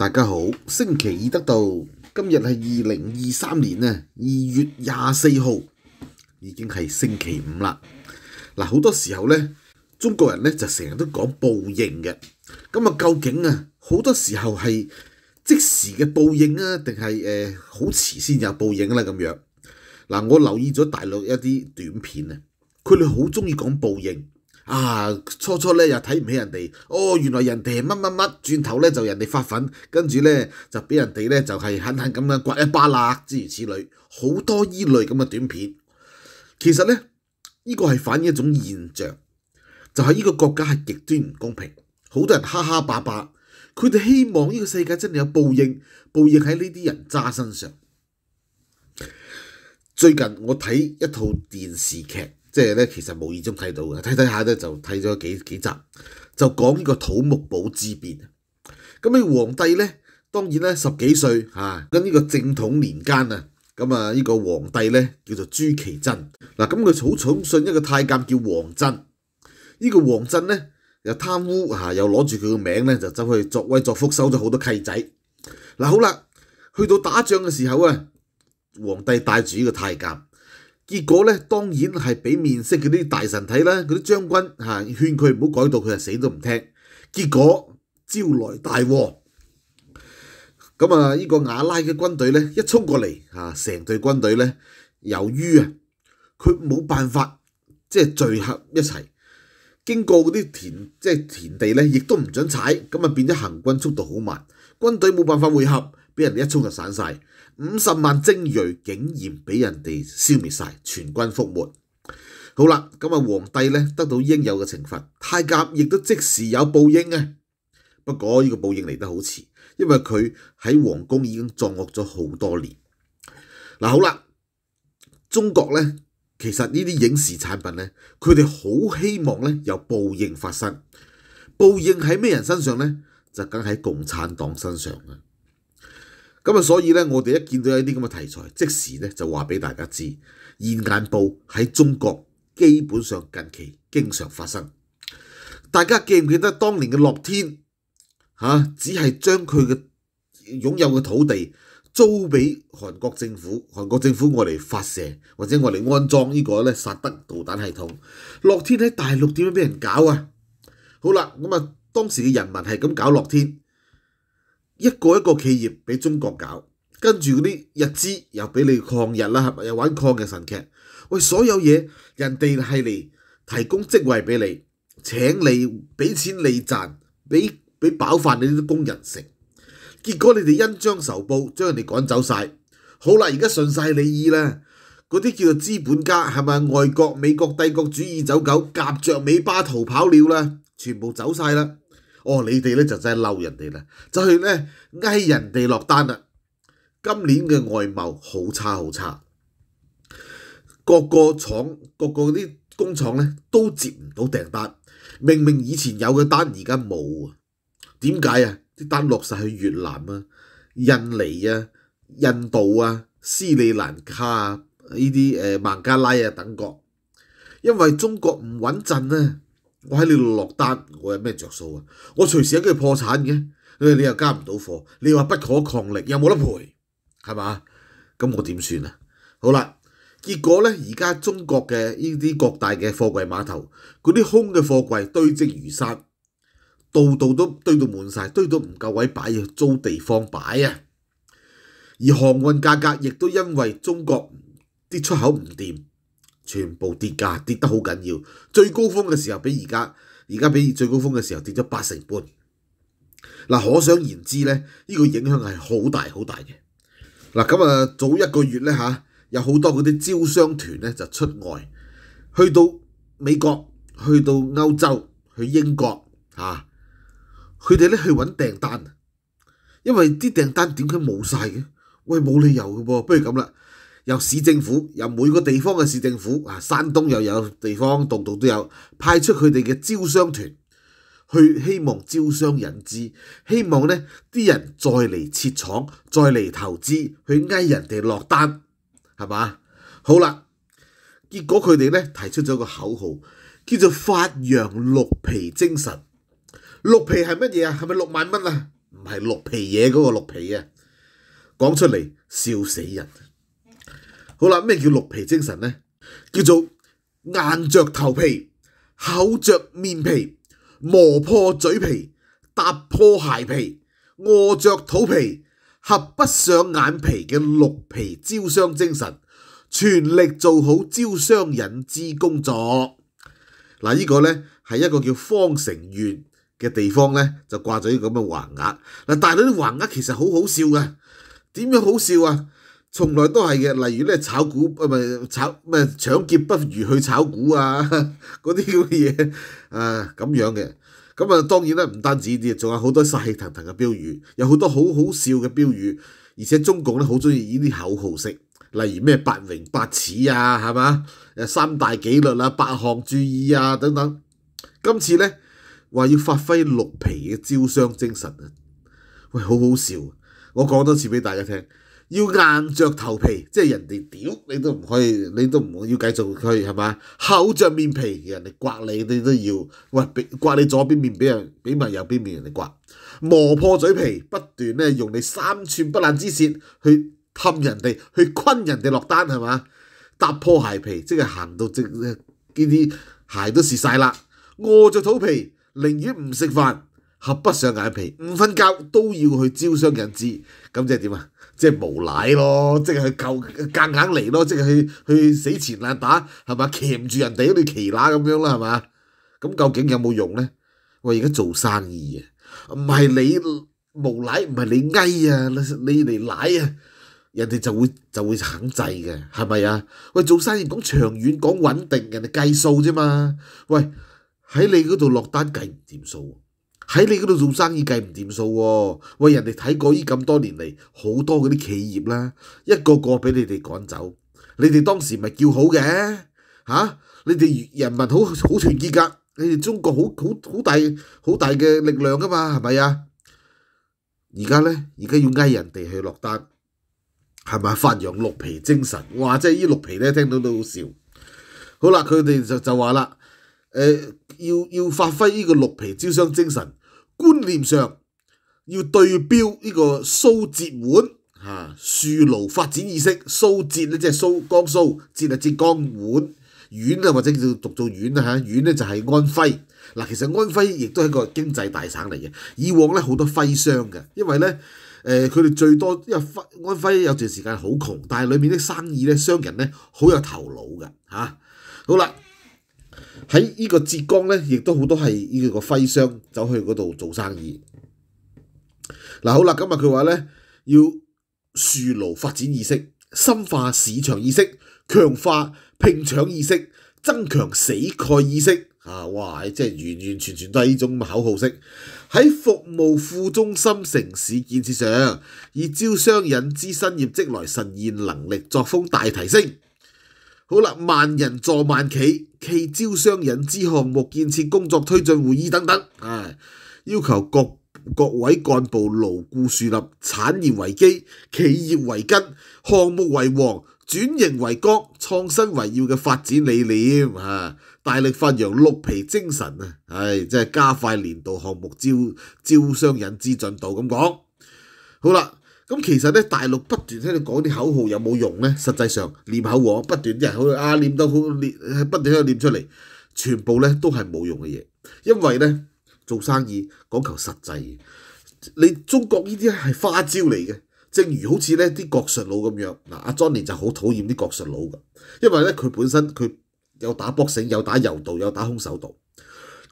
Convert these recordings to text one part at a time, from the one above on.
大家好，星期二得到今日系二零二三年啊二月廿四号，已经系星期五啦。嗱，好多时候咧，中国人咧就成日都讲报应嘅。咁啊，究竟啊，好多时候系即时嘅报应啊，定系诶好迟先有报应啦？咁样嗱，我留意咗大陆一啲短片啊，佢哋好中意讲报应。啊！初初咧又睇唔起人哋，哦，原來人哋乜乜乜，轉頭咧就人哋發粉，跟住咧就俾人哋咧就係狠狠咁樣刮一巴啦，諸如此類，好多依類咁嘅短片。其實咧，依個係反映一種現象，就係依個國家係極端唔公平，好多人哈哈霸霸，佢哋希望依個世界真係有報應，報應喺呢啲人渣身上。最近我睇一套電視劇。即係咧，其實無意中睇到嘅，睇睇下咧就睇咗幾幾集，就講呢個土木堡之變。咁呢皇帝咧當然咧十幾歲嚇，跟呢個正統年間啊，咁啊呢個皇帝咧叫做朱祁鎮。嗱，咁佢好寵信一個太監叫王振，呢個王振咧又貪污嚇，又攞住佢嘅名咧就走去作威作福，收咗好多契仔。嗱好啦，去到打仗嘅時候啊，皇帝帶住呢個太監。結果咧，當然係俾面識嗰啲大神睇啦，嗰啲將軍嚇勸佢唔好改道，佢啊死都唔聽。結果招來大禍。咁啊，依個瓦拉嘅軍隊咧一衝過嚟嚇，成隊軍隊咧由於啊佢冇辦法即係聚合一齊，經過嗰啲田即係田地咧，亦都唔準踩，咁啊變咗行軍速度好慢，軍隊冇辦法匯合，俾人一衝就散曬。五十萬精锐竟然俾人哋消滅晒，全軍覆沒。好啦，咁啊，皇帝咧得到應有嘅懲罰，太监亦都即時有報應啊。不過呢個報應嚟得好遲，因為佢喺皇宮已經作惡咗好多年。嗱，好啦，中國咧，其實呢啲影視產品咧，佢哋好希望咧有報應發生。報應喺咩人身上咧？就梗喺共產黨身上啦。咁啊，所以咧，我哋一見到一啲咁嘅題材，即時咧就話俾大家知，現眼報喺中國基本上近期經常發生。大家記唔記得當年嘅樂天嚇，只係將佢嘅擁有嘅土地租俾韓國政府，韓國政府我嚟發射或者我嚟安裝呢個咧薩德導彈系統。樂天喺大陸點樣俾人搞啊？好啦，咁啊當時嘅人民係咁搞樂天。一个一个企业俾中國搞，跟住嗰啲日資又俾你抗日啦，咪？又玩抗日神劇。喂，所有嘢人哋係嚟提供職位俾你，請你俾錢你賺，俾俾飽飯你啲工人食。結果你哋因張仇報將人哋趕走曬。好啦，而家順曬你意啦。嗰啲叫做資本家，係咪外國美國帝國主義走狗夾著尾巴逃跑了啦？全部走曬啦！哦，你哋咧就真係嬲人哋啦，就去咧嗌人哋落單啦。今年嘅外貿好差好差，個個廠個個啲工廠咧都接唔到訂單。明明以前有嘅單，而家冇啊？點解啊？啲單落曬去越南啊、印尼啊、印度啊、斯里蘭卡啊呢啲誒孟加拉啊等國，因為中國唔穩陣啊！我喺你度落單，我有咩着數啊？我隨時喺佢破產嘅，你又加唔到貨，你話不可抗力有冇得賠？係嘛？咁我點算啊？好啦，結果咧，而家中國嘅呢啲各大嘅貨櫃碼頭，嗰啲空嘅貨櫃堆積如山，度度都堆到滿晒，堆到唔夠位擺，租地方擺啊！而航運價格亦都因為中國啲出口唔掂。全部跌價，跌得好緊要。最高峰嘅時候比而家，而家比最高峰嘅時候跌咗八成半。嗱，可想而知咧，呢個影響係好大好大嘅。嗱，咁啊早一個月咧嚇，有好多嗰啲招商團咧就出外，去到美國，去到歐洲，去英國嚇。佢哋咧去揾訂單，因為啲訂單點解冇曬嘅？喂，冇理由嘅噃，不如咁啦。由市政府，由每個地方嘅市政府啊，山東又有地方，度度都有派出佢哋嘅招商團去，希望招商引資，希望咧啲人再嚟設廠，再嚟投資，去嗌人哋落單，係嘛？好啦，結果佢哋咧提出咗個口號，叫做發揚綠皮精神。綠皮係乜嘢啊？係咪六萬蚊啊？唔係綠皮嘢嗰個綠皮啊？講出嚟笑死人！好啦，咩叫綠皮精神呢？叫做硬着頭皮、厚着面皮、磨破嘴皮、踏破鞋皮、餓着肚皮、合不上眼皮嘅綠皮招商精神，全力做好招商引资工作。嗱，呢個呢係一個叫方城縣嘅地方呢，就掛咗啲咁嘅橫額。嗱，但係啲橫額其實好好笑嘅，點樣好笑啊？从来都系嘅，例如咧炒股，啊，咪炒，唔搶劫，不如去炒股啊！嗰啲咁嘅嘢，啊咁樣嘅，咁啊當然啦，唔單止啲，仲有好多殺氣騰騰嘅標語，有好多好好笑嘅標語，而且中共咧好中意呢啲口號式，例如咩八榮八恥啊，係嘛？誒三大紀律啊，八項注意啊等等。今次咧話要發揮綠皮嘅招商精神啊，喂好好笑，我講多次俾大家聽。要硬着頭皮，即係人哋屌你都唔可以，你都唔要繼續去係嘛？厚着面皮，人哋刮你你都要，喂，刮你左邊面俾人俾埋右邊面人哋刮，磨破嘴皮不斷咧，用你三寸不爛之舌去氹人哋，去困人哋落單係嘛？踏破鞋皮，即係行到即呢啲鞋都蝕曬啦，餓着肚皮，寧願唔食飯。合不上眼皮，唔瞓覺都要去招商引資，咁即係點啊？即係無賴咯，即係去夾夾硬嚟咯，即係去去死纏爛打，係嘛？騎住人哋嗰啲騎乸咁樣啦，係嘛？咁究竟有冇用咧？喂，而家做生意啊，唔係你無賴，唔係你翳啊，你你嚟賴啊，人哋就會就會肯制嘅，係咪啊？喂，做生意講長遠，講穩定，人哋計數啫嘛。喂，喺你嗰度落單計唔掂數。喺你嗰度做生意計唔掂數喎，喂人哋睇過依咁多年嚟好多嗰啲企業啦，一個個俾你哋趕走，你哋當時咪叫好嘅嚇？你哋人民好好團結㗎，你哋中國好好好大好大嘅力量㗎嘛，係咪啊？而家咧，而家要嗌人哋去落單，係咪發揚綠皮精神，哇！即係依綠皮咧，聽到都好笑。好啦，佢哋就就話啦，誒要要發揮呢個綠皮招商精神。观念上要對標呢個蘇浙皖嚇，樹牢發展意識。蘇浙咧即系蘇江蘇浙啊浙江皖皖啊或者叫讀做縣啊吓，縣咧就係安徽。嗱，其實安徽亦都係一個經濟大省嚟嘅。以往咧好多徽商嘅，因為咧誒佢哋最多因為安徽有段時間好窮，但係裏面啲生意咧商人咧好有頭腦嘅嚇。好啦。喺呢個浙江咧，亦都好多係呢個徽商走去嗰度做生意。嗱好啦，今日佢話咧，要樹牢發展意識、深化市場意識、強化拼搶意識、增強死蓋意識。啊，哇！即係完完全全都係呢種口號式。喺服務副中心城市建設上，以招商引資新業績來實現能力作風大提升。好啦，万人助万企，企招商引资项目建设工作推进会议等等，啊，要求各各位干部牢固树立产业为基、企业为根、项目为王、转型为纲、创新为要嘅发展理念，啊，大力发扬绿皮精神啊，唉，即系加快年度项目招招商引资进度咁讲。好啦。咁其實咧，大陸不斷喺度講啲口號有冇用咧？實際上念口號不斷啲人好啊念到好念，不斷喺度念出嚟，全部咧都係冇用嘅嘢。因為咧做生意講求實際，你中國呢啲係花招嚟嘅。正如好似咧啲國術佬咁樣，嗱阿 Johnny 就好討厭啲國術佬噶，因為咧佢本身佢有打 boxing，有打柔道，有打空手道。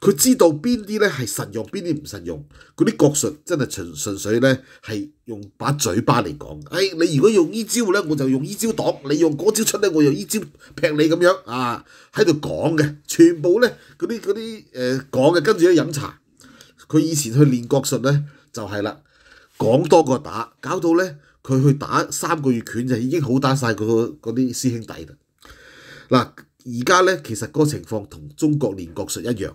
佢知道邊啲咧係神用，邊啲唔神用。嗰啲國術真係純純粹咧係用把嘴巴嚟講。哎，你如果用依招咧，我就用依招擋；你用嗰招出咧，我用依招劈你咁樣啊，喺度講嘅。全部咧嗰啲嗰啲誒講嘅，跟住咧飲茶。佢以前去練國術咧就係啦，講多過打，搞到咧佢去打三個月拳就已經好打曬佢嗰啲師兄弟啦。嗱，而家咧其實個情況同中國練國術一樣。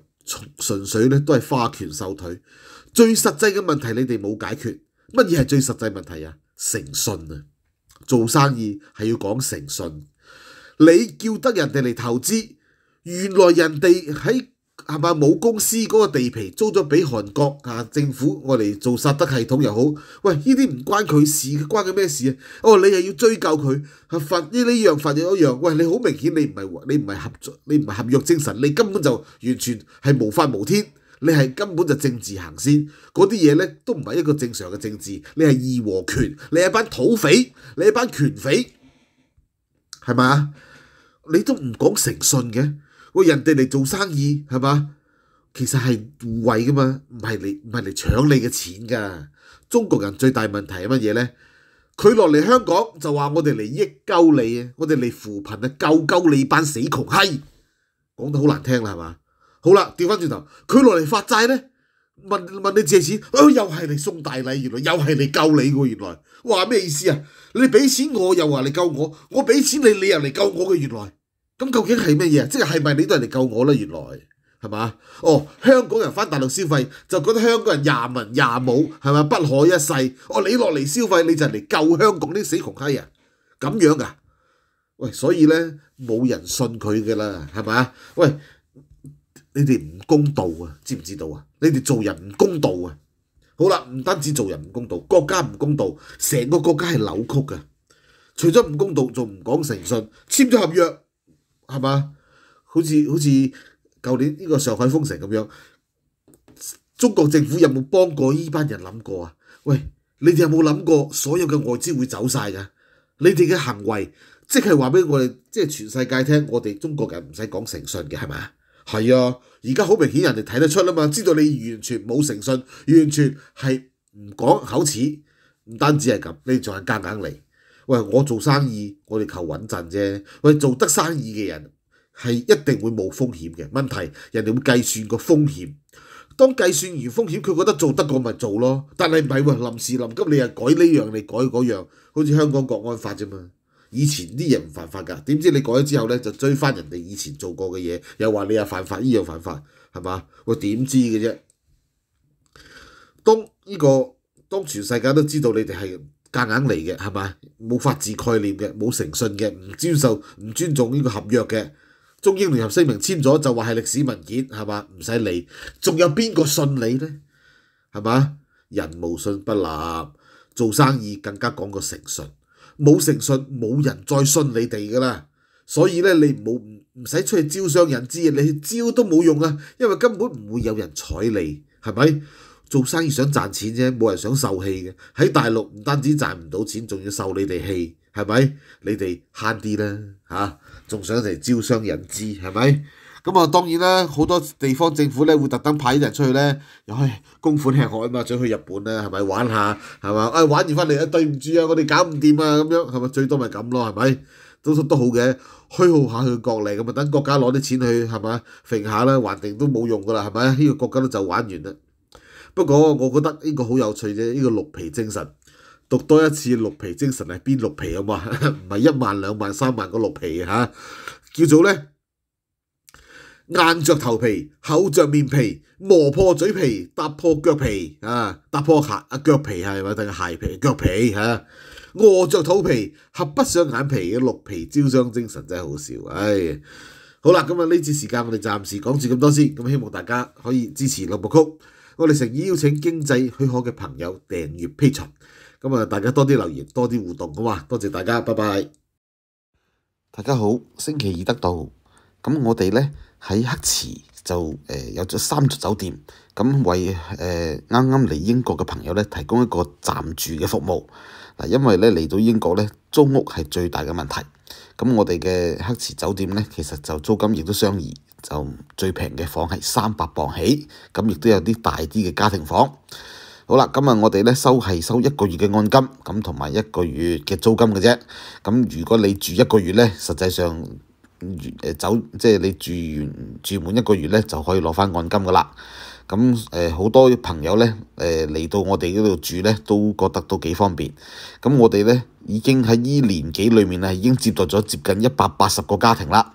純粹咧都係花拳瘦腿，最實際嘅問題你哋冇解決，乜嘢係最實際問題啊？誠信啊，做生意係要講誠信，你叫得人哋嚟投資，原來人哋喺。係咪冇公司嗰個地皮租咗俾韓國啊？政府我嚟做薩德系統又好，喂呢啲唔關佢事，關佢咩事啊？哦，你又要追究佢，罰呢呢樣罰咗一樣，喂你好明顯你唔係你唔係合作，你唔係合作精神，你根本就完全係無法無天，你係根本就政治行先嗰啲嘢咧，都唔係一個正常嘅政治，你係義和權，你係班土匪，你係班權匪，係咪啊？你都唔講誠信嘅。喂，人哋嚟做生意係嘛？其實係護衞噶嘛，唔係嚟唔係嚟搶你嘅錢噶。中國人最大問題係乜嘢咧？佢落嚟香港就話我哋嚟益救你啊，我哋嚟扶貧啊，救救你班死窮閪！講得好難聽啦，係嘛？好啦，調翻轉頭，佢落嚟發債咧，問問你借錢，啊又係嚟送大禮，原來又係嚟救你喎，原來。話咩意思啊？你俾錢我又話嚟救我，我俾錢你你又嚟救我嘅原來。咁究竟系乜嘢即即系咪你都嚟救我啦？原来系嘛？哦，香港人翻大陆消费就觉得香港人廿文廿武系咪不可一世。哦，你落嚟消费你就嚟救香港啲死穷閪啊！咁样噶？喂，所以咧冇人信佢噶啦，系啊？喂，你哋唔公道啊？知唔知道啊？你哋做人唔公道啊？好啦，唔单止做人唔公道，国家唔公道，成个国家系扭曲噶。除咗唔公道，仲唔讲诚信，签咗合约。係嘛？好似好似舊年呢個上海封城咁樣，中國政府有冇幫過呢班人諗過啊？喂，你哋有冇諗過所有嘅外資會走晒㗎？你哋嘅行為即係話俾我哋即係全世界聽，我哋中國人唔使講誠信嘅係嘛？係啊，而家好明顯人哋睇得出啦嘛，知道你完全冇誠信，完全係唔講口齒，唔單止係咁，你仲係夾硬嚟。喂，我做生意，我哋求穩陣啫。喂，做得生意嘅人係一定會冇風險嘅。問題人哋會計算個風險，當計算完風險，佢覺得做得過咪做咯。但係唔係喎？臨時臨急，你又改呢樣，你改嗰樣，好似香港國安法啫嘛。以前啲嘢唔犯法㗎，點知你改咗之後咧，就追翻人哋以前做過嘅嘢，又話你又犯法，依樣犯法，係嘛？喂，點知嘅啫？當呢個當全世界都知道你哋係。夾硬嚟嘅係咪？冇法治概念嘅，冇誠信嘅，唔接受、唔尊重呢個合約嘅。中英聯合聲明簽咗就話係歷史文件係嘛？唔使理，仲有邊個信你呢？係嘛？人無信不立，做生意更加講個誠信。冇誠信，冇人再信你哋㗎啦。所以咧，你冇唔唔使出去招商引資，你招都冇用啊，因為根本唔會有人採你，係咪？做生意想賺錢啫，冇人想受氣嘅。喺大陸唔單止賺唔到錢，仲要受你哋氣，係咪？你哋慳啲啦嚇，仲想嚟招商引資，係咪？咁啊，當然啦，好多地方政府咧會特登派啲人出去咧，又去公款吃喝啊嘛，想去日本咧，係咪玩下？係嘛？啊玩完翻嚟啊，對唔住啊，我哋搞唔掂啊，咁樣係咪最多咪咁咯？係咪？都都好嘅，虛耗下佢國力咁啊，等國家攞啲錢去係嘛揈下啦，還定都冇用噶啦，係咪？呢個國家都就玩完啦。不過我覺得呢個好有趣啫！呢個綠皮精神讀多一次，綠皮精神係邊綠皮啊？嘛 唔係一萬兩萬三萬個綠皮啊！叫做咧硬着頭皮、厚着面皮、磨破嘴皮、踏破腳皮啊！踏破鞋啊腳皮係咪定個鞋皮腳皮嚇，餓着肚皮、合不上眼皮嘅綠皮招商精神真係好笑唉！好啦，咁啊呢次時間我哋暫時講住咁多先，咁希望大家可以支持六部曲。我哋誠意邀請經濟許可嘅朋友訂閱 p a t e 咁啊，大家多啲留言，多啲互動好嘛！多謝大家，拜拜。大家好，星期二得到，咁我哋咧喺黑池就有咗三座酒店，咁為誒啱啱嚟英國嘅朋友咧提供一個暫住嘅服務。嗱，因為咧嚟到英國咧租屋係最大嘅問題，咁我哋嘅黑池酒店咧其實就租金亦都相宜。就最平嘅房系三百磅起，咁亦都有啲大啲嘅家庭房。好啦，今日我哋咧收系收一個月嘅按金，咁同埋一個月嘅租金嘅啫。咁如果你住一個月咧，實際上走，即係你住完住滿一個月咧，就可以攞翻按金噶啦。咁誒好多朋友咧誒嚟到我哋嗰度住咧，都覺得都幾方便。咁我哋咧已經喺呢年幾裏面咧，已經接待咗接近一百八十個家庭啦。